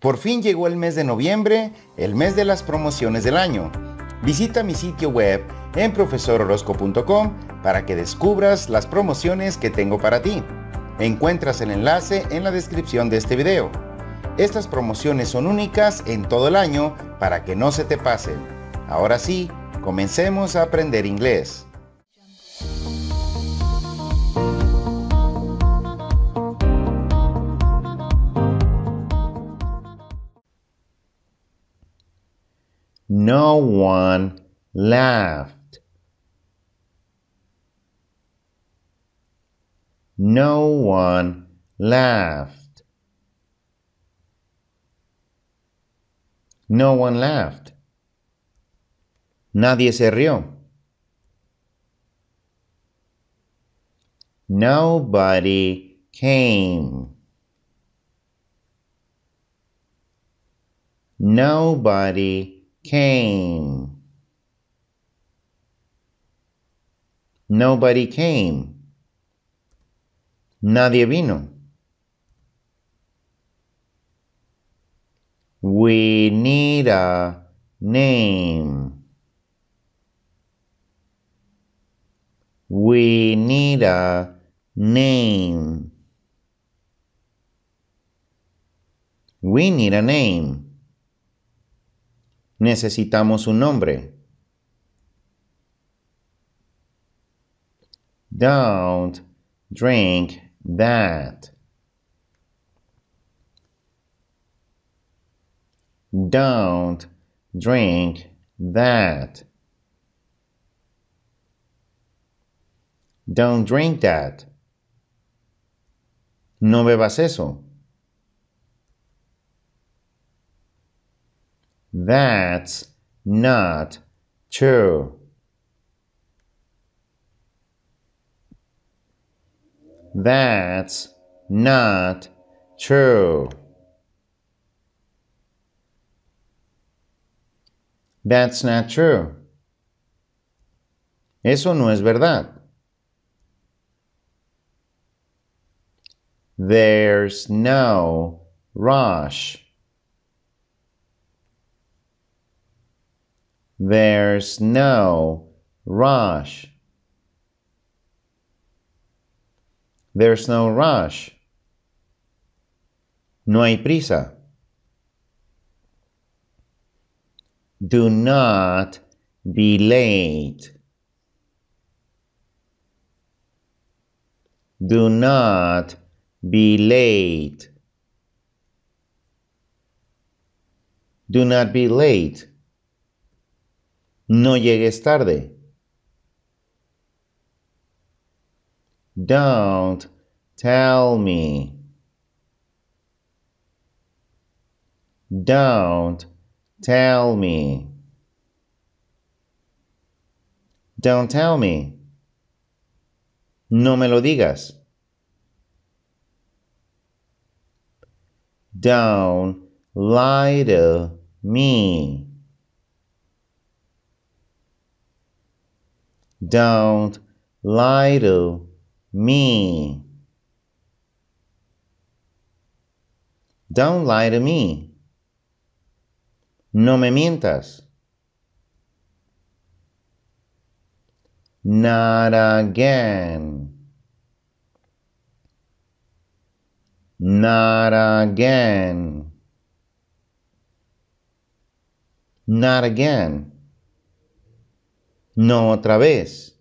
Por fin llegó el mes de noviembre, el mes de las promociones del año. Visita mi sitio web en profesororosco.com para que descubras las promociones que tengo para ti. Encuentras el enlace en la descripción de este video. Estas promociones son únicas en todo el año para que no se te pasen. Ahora sí, comencemos a aprender inglés. No one laughed. No one laughed. No one laughed. Nadie se rió. Nobody came. Nobody came. Nobody came. Nadie vino. We need a name. We need a name. We need a name. necesitamos un nombre. Don't drink that. Don't drink that. Don't drink that. No bebas eso. That's not true. That's not true. That's not true. Eso no es verdad. There's no rush. There's no rush. There's no rush. No hay prisa. Do not be late. Do not be late. Do not be late. No llegues tarde. Don't tell me. Don't tell me. Don't tell me. No me lo digas. Don't lie to me. don't lie to me. Don't lie to me. No me mientas. Not again. Not again. Not again. no otra vez.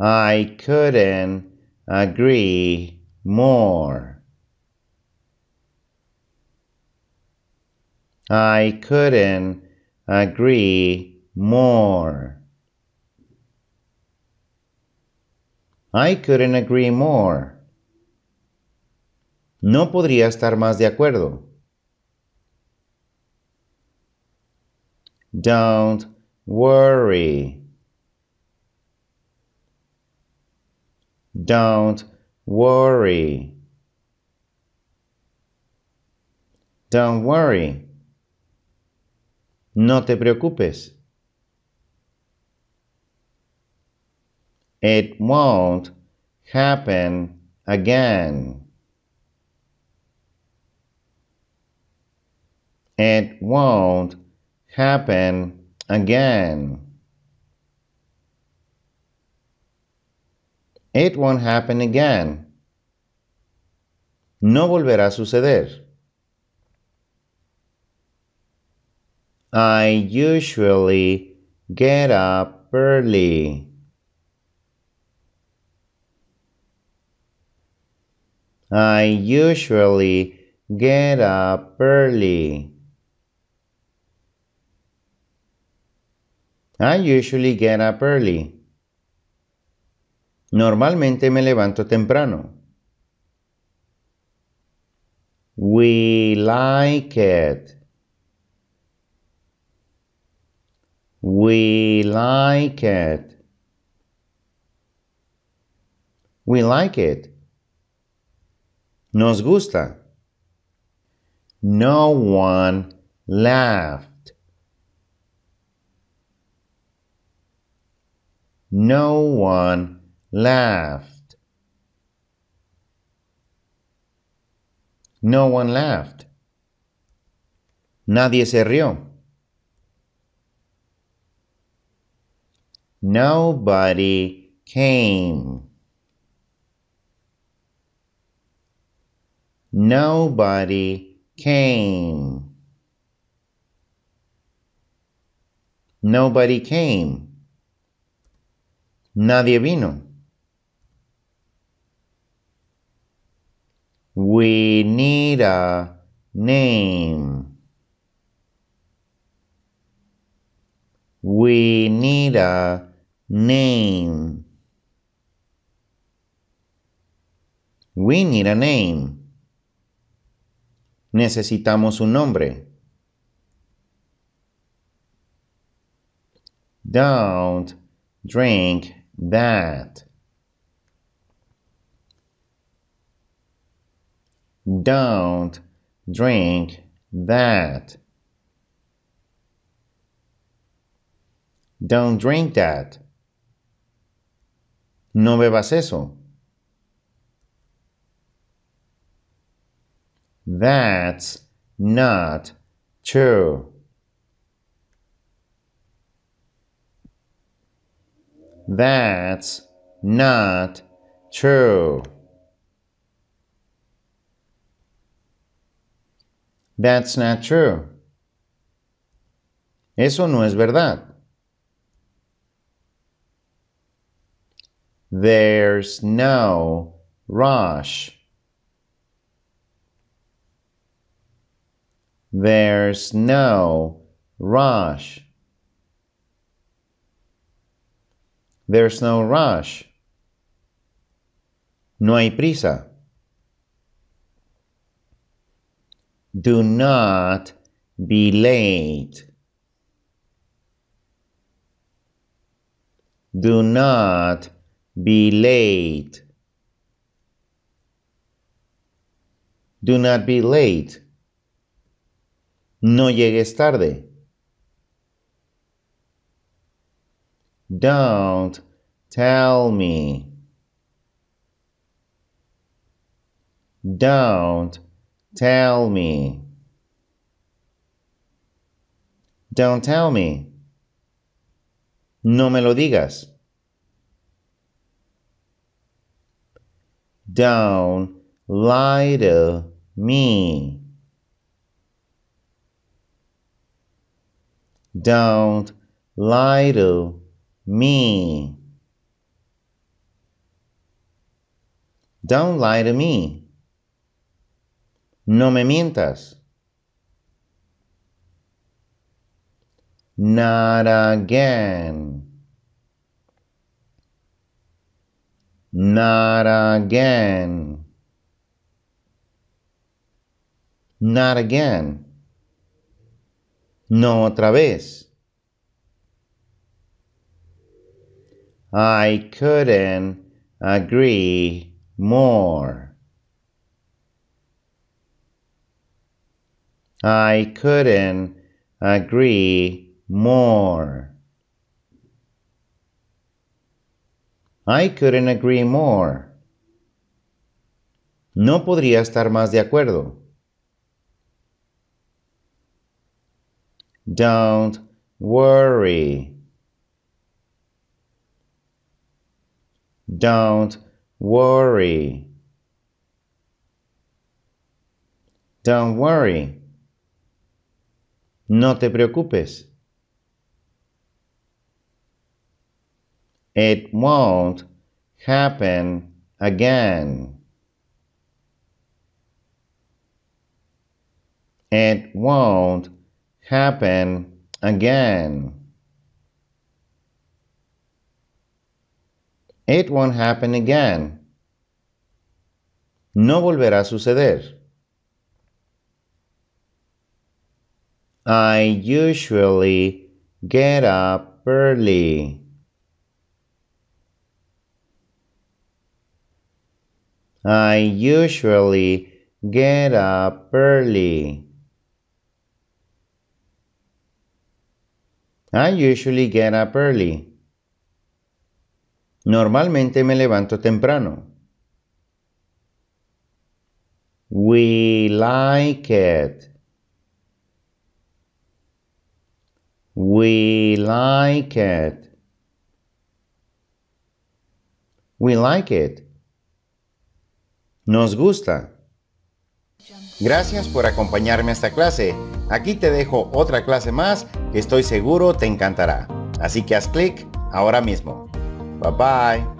I couldn't agree more. I couldn't agree more. I couldn't agree more. No podría estar más de acuerdo. Don't worry. Don't worry. Don't worry. No te preocupes. It won't happen again. It won't happen again. It won't happen again. No volverá a suceder. I usually get up early. I usually get up early. I usually get up early. Normalmente me levanto temprano. We like it. We like it. We like it. Nos gusta. No one laughs. No one laughed. No one laughed. Nadie se rió. Nobody came. Nobody came. Nobody came. Nadie vino. We need a name. We need a name. We need a name. Necesitamos un nombre. Don't drink that don't drink that don't drink that no bebas eso that's not true That's not true. That's not true. Eso no es verdad. There's no rush. There's no rush. There's no rush. No hay prisa. Do not be late. Do not be late. Do not be late. No llegues tarde. Don't Tell me. Don't tell me. Don't tell me. No me lo digas. Don't lie to me. Don't lie to me. Don't lie to me. No me mientas. Not again. Not again. Not again. No otra vez. I couldn't agree more. I couldn't agree more. I couldn't agree more. No podría estar más de acuerdo. Don't worry. Don't worry. Don't worry. No te preocupes. It won't happen again. It won't happen again. It won't happen again. No volverá a suceder. I usually get up early. I usually get up early. I usually get up early. Normalmente me levanto temprano. We like it. We like it. We like it. Nos gusta. Gracias por acompañarme a esta clase. Aquí te dejo otra clase más que estoy seguro te encantará. Así que haz clic ahora mismo. Bye bye.